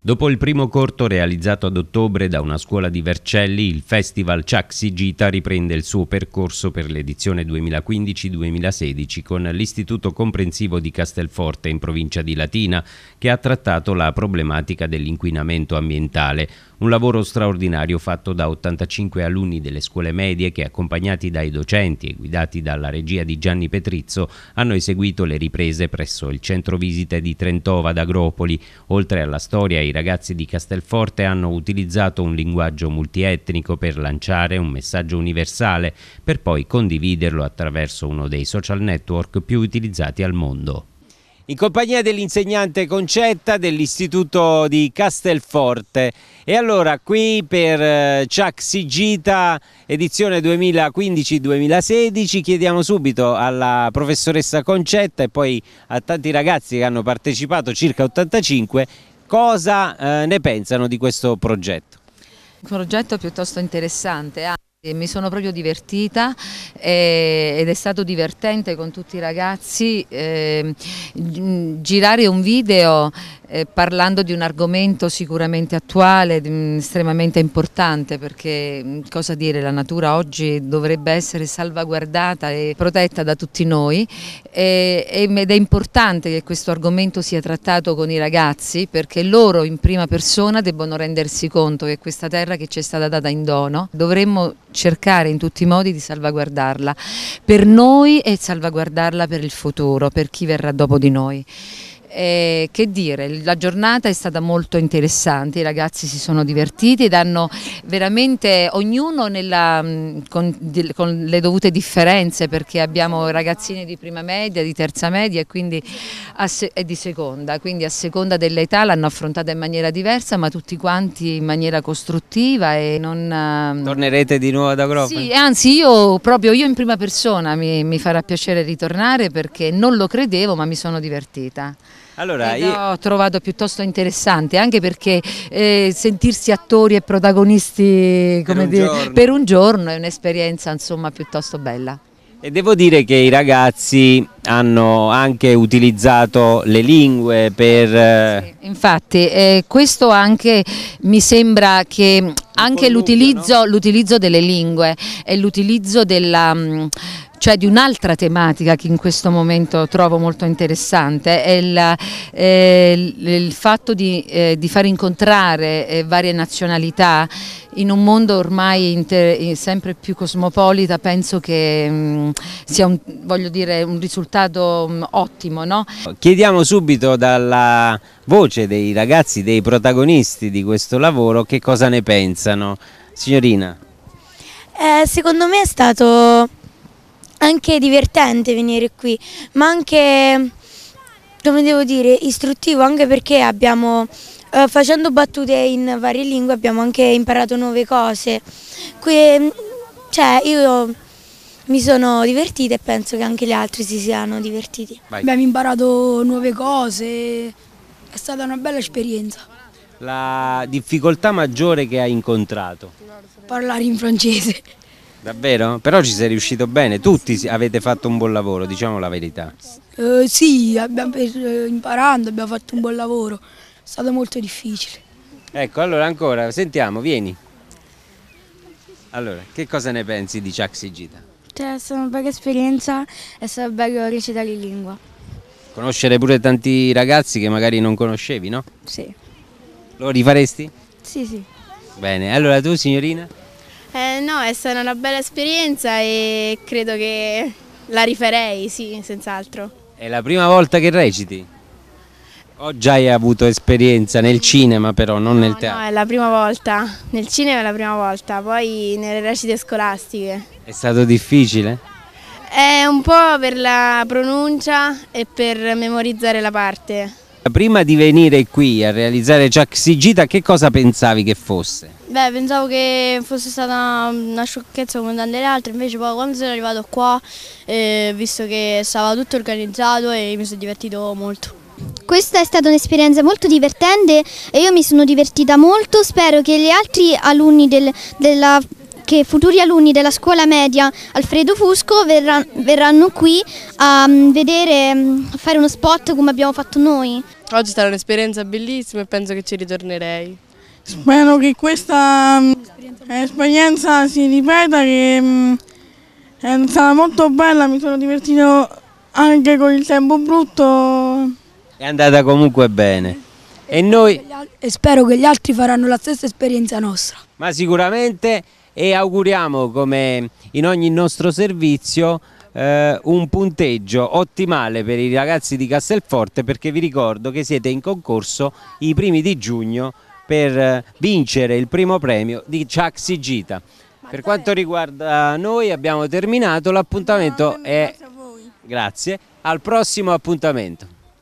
Dopo il primo corto realizzato ad ottobre da una scuola di Vercelli, il Festival Ciaxi Gita riprende il suo percorso per l'edizione 2015-2016 con l'Istituto Comprensivo di Castelforte in provincia di Latina, che ha trattato la problematica dell'inquinamento ambientale, un lavoro straordinario fatto da 85 alunni delle scuole medie che, accompagnati dai docenti e guidati dalla regia di Gianni Petrizzo, hanno eseguito le riprese presso il centro visite di Trentova ad Agropoli. Oltre alla storia, i ragazzi di Castelforte hanno utilizzato un linguaggio multietnico per lanciare un messaggio universale, per poi condividerlo attraverso uno dei social network più utilizzati al mondo in compagnia dell'insegnante Concetta dell'Istituto di Castelforte. E allora qui per eh, Chuck Sigita, edizione 2015-2016, chiediamo subito alla professoressa Concetta e poi a tanti ragazzi che hanno partecipato, circa 85, cosa eh, ne pensano di questo progetto. Un progetto piuttosto interessante, mi sono proprio divertita eh, ed è stato divertente con tutti i ragazzi eh, girare un video eh, parlando di un argomento sicuramente attuale, mh, estremamente importante perché mh, mm, cosa dire, la natura oggi dovrebbe essere salvaguardata e protetta da tutti noi e, ed è importante che questo argomento sia trattato con i ragazzi perché loro in prima persona debbono rendersi conto che questa terra che ci è stata data in dono dovremmo cercare in tutti i modi di salvaguardarla per noi e salvaguardarla per il futuro, per chi verrà dopo di noi. Eh, che dire, la giornata è stata molto interessante, i ragazzi si sono divertiti ed hanno veramente ognuno nella, mm, con, con, le dovute differenze perché abbiamo ragazzini di prima media, di terza media e, a, e di seconda, quindi a seconda dell'età l'hanno affrontata in maniera diversa ma tutti quanti in maniera costruttiva e non... Ehm, Tornerete di nuovo ad Agropoli? Sì, anzi io proprio io in prima persona mi, mi farà piacere ritornare perché non lo credevo ma mi sono divertita. Allora, eh, io... Ho trovato piuttosto interessante, anche perché eh, sentirsi attori e protagonisti per un, dire, per, un giorno è un'esperienza insomma piuttosto bella. E devo dire che i ragazzi hanno anche utilizzato le lingue per... Sì, eh, infatti, eh, questo anche mi sembra che anche l'utilizzo no? delle lingue e l'utilizzo della... Mh, mm, cioè di un'altra tematica che in questo momento trovo molto interessante, è il, eh, il fatto di, eh, di, far incontrare eh, varie nazionalità in un mondo ormai eh, sempre più cosmopolita penso che mh, mm, sia un, dire, un risultato mh, mm, ottimo. No? Chiediamo subito dalla voce dei ragazzi, dei protagonisti di questo lavoro, che cosa ne pensano. Signorina. Eh, secondo me è stato anche divertente venire qui, ma anche, come devo dire, istruttivo, anche perché abbiamo, eh, facendo battute in varie lingue abbiamo anche imparato nuove cose. Que cioè, io mi sono divertita e penso che anche gli altri si siano divertiti. Vai. Abbiamo imparato nuove cose, è stata una bella esperienza. La difficoltà maggiore che hai incontrato? Parlare in francese. Davvero? Però ci sei riuscito bene, tutti avete fatto un buon lavoro, diciamo la verità. Eh, sì, abbiamo, eh, imparando abbiamo fatto un buon lavoro, è stato molto difficile. Ecco, allora ancora, sentiamo, vieni. Allora, che cosa ne pensi di Ciaxi Gita? Cioè, è stata una bella esperienza, è stato bello recitare in lingua. Conoscere pure tanti ragazzi che magari non conoscevi, no? Sì. Lo rifaresti? Sì, sì. Bene, allora tu signorina? Eh, no, è stata una bella esperienza e credo che la riferei, sì, senz'altro. È la prima volta che reciti? O già hai avuto esperienza nel cinema però, non no, nel teatro? No, è la prima volta, nel cinema è la prima volta, poi nelle recite scolastiche. È stato difficile? È un po' per la pronuncia e per memorizzare la parte. Prima di venire qui a realizzare Jack Sigita, che cosa pensavi che fosse? Beh, pensavo che fosse stata una sciocchezza come tante altre, invece poi quando sono arrivato qua, eh, visto che stava tutto organizzato e mi sono divertito molto. Questa è stata un'esperienza molto divertente e io mi sono divertita molto, spero che gli altri alunni del, della che futuri alunni della scuola media Alfredo Fusco verranno, verranno qui a mm, vedere, a mm, fare uno spot come abbiamo fatto noi. Oggi è stata un'esperienza bellissima e penso che ci ritornerei. Spero che questa mm, esperienza si ripeta, che mm, è stata molto bella, mi sono divertito anche con il tempo brutto. È andata comunque bene. E, noi... e spero che gli altri faranno la stessa esperienza nostra. Ma sicuramente e auguriamo come in ogni nostro servizio eh, un punteggio ottimale per i ragazzi di Castelforte perché vi ricordo che siete in concorso i primi di giugno per eh, vincere il primo premio di Chuck Sigita. Per quanto riguarda noi abbiamo terminato, l'appuntamento è... Grazie, al prossimo appuntamento.